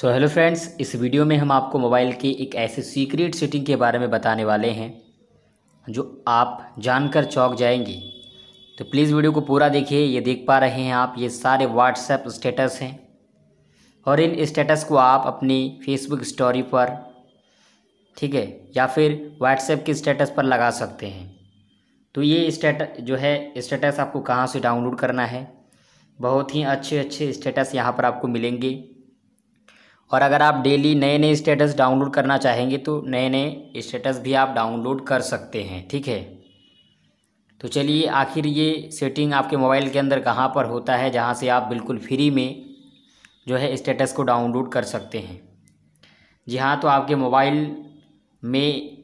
सो hello friends इस video में हम आपको मोबाइल की एक ऐसे सीक्रेट सेटिंग के बारे में बताने वाले हैं जो आप जानकर चौक जाएंगे तो प्लीज़ वीडियो को पूरा देखिए ये देख पा रहे हैं आप ये सारे व्हाट्सएप स्टेटस हैं और इन स्टेटस को आप अपनी फेसबुक स्टोरी पर ठीक है या फिर व्हाट्सएप के स्टेटस पर लगा सकते हैं तो ये स्टेट जो है स्टेटस आपको कहाँ से डाउनलोड करना है बहुत ही अच्छे अच्छे स्टेटस यहाँ पर आपको मिलेंगे और अगर आप डेली नए नए स्टेटस डाउनलोड करना चाहेंगे तो नए नए स्टेटस भी आप डाउनलोड कर सकते हैं ठीक है तो चलिए आखिर ये सेटिंग आपके मोबाइल के अंदर कहाँ पर होता है जहाँ से आप बिल्कुल फ्री में जो है स्टेटस को डाउनलोड कर सकते हैं जी हाँ तो आपके मोबाइल में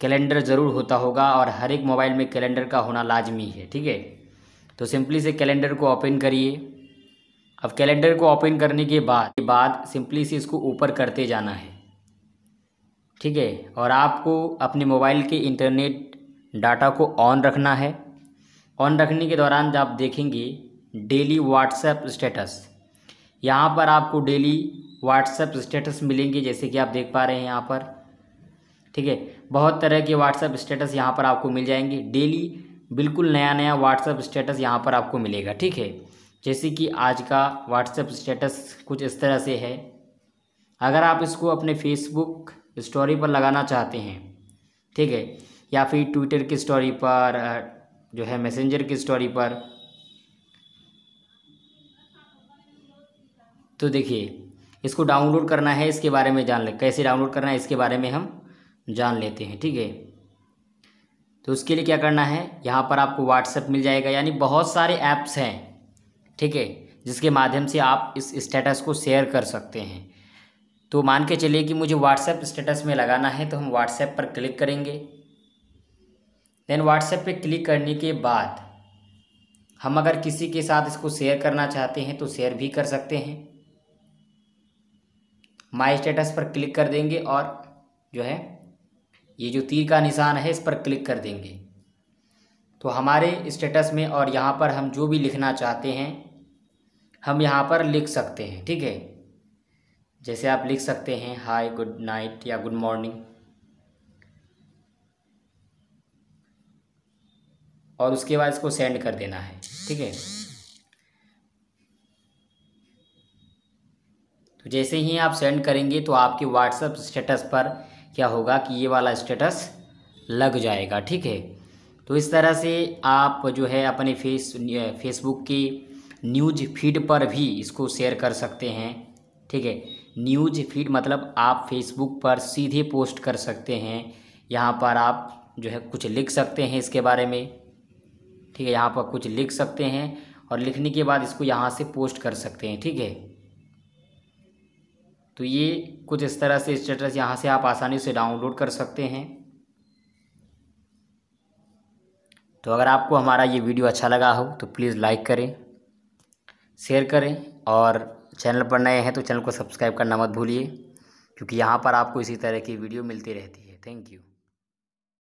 कैलेंडर ज़रूर होता होगा और हर एक मोबाइल में कैलेंडर का होना लाजमी है ठीक है तो सिंपली से कैलेंडर को ओपन करिए अब कैलेंडर को ओपन करने के बाद के बाद सिंपली से इसको ऊपर करते जाना है ठीक है और आपको अपने मोबाइल के इंटरनेट डाटा को ऑन रखना है ऑन रखने के दौरान जब आप देखेंगे डेली व्हाट्सएप स्टेटस यहाँ पर आपको डेली व्हाट्सएप स्टेटस मिलेंगे जैसे कि आप देख पा रहे हैं यहाँ पर ठीक है बहुत तरह के व्हाट्सएप स्टेटस यहाँ पर आपको मिल जाएंगे डेली बिल्कुल नया नया व्हाट्सएप स्टेटस यहाँ पर आपको मिलेगा ठीक है जैसे कि आज का व्हाट्सएप स्टेटस कुछ इस तरह से है अगर आप इसको अपने फेसबुक स्टोरी पर लगाना चाहते हैं ठीक है या फिर ट्विटर की स्टोरी पर जो है मैसेंजर की स्टोरी पर तो देखिए इसको डाउनलोड करना है इसके बारे में जान ले कैसे डाउनलोड करना है इसके बारे में हम जान लेते हैं ठीक है तो उसके लिए क्या करना है यहाँ पर आपको व्हाट्सएप मिल जाएगा यानी बहुत सारे ऐप्स हैं ठीक है जिसके माध्यम से आप इस स्टेटस को शेयर कर सकते हैं तो मान के चलिए कि मुझे व्हाट्सएप स्टेटस में लगाना है तो हम व्हाट्सएप पर क्लिक करेंगे देन व्हाट्सएप पे क्लिक करने के बाद हम अगर किसी के साथ इसको शेयर करना चाहते हैं तो शेयर भी कर सकते हैं माई स्टेटस पर क्लिक कर देंगे और जो है ये जो तीर का निशान है इस पर क्लिक कर देंगे तो हमारे स्टेटस में और यहाँ पर हम जो भी लिखना चाहते हैं हम यहाँ पर लिख सकते हैं ठीक है जैसे आप लिख सकते हैं हाय गुड नाइट या गुड मॉर्निंग और उसके बाद इसको सेंड कर देना है ठीक है तो जैसे ही आप सेंड करेंगे तो आपके व्हाट्सएप स्टेटस पर क्या होगा कि ये वाला स्टेटस लग जाएगा ठीक है तो इस तरह से आप जो है अपने फेस फेसबुक की न्यूज फीड पर भी इसको शेयर कर सकते हैं ठीक है न्यूज फीड मतलब आप फेसबुक पर सीधे पोस्ट कर सकते हैं यहाँ पर आप जो है कुछ लिख सकते हैं इसके बारे में ठीक है यहाँ पर कुछ लिख सकते हैं और लिखने के बाद इसको यहाँ से पोस्ट कर सकते हैं ठीक है तो ये कुछ इस तरह से स्टेटस यहाँ से आप आसानी से डाउनलोड कर सकते हैं तो अगर आपको हमारा ये वीडियो अच्छा लगा हो तो प्लीज़ लाइक करें शेयर करें और चैनल पर नए हैं तो चैनल को सब्सक्राइब करना मत भूलिए क्योंकि यहाँ पर आपको इसी तरह की वीडियो मिलती रहती है थैंक यू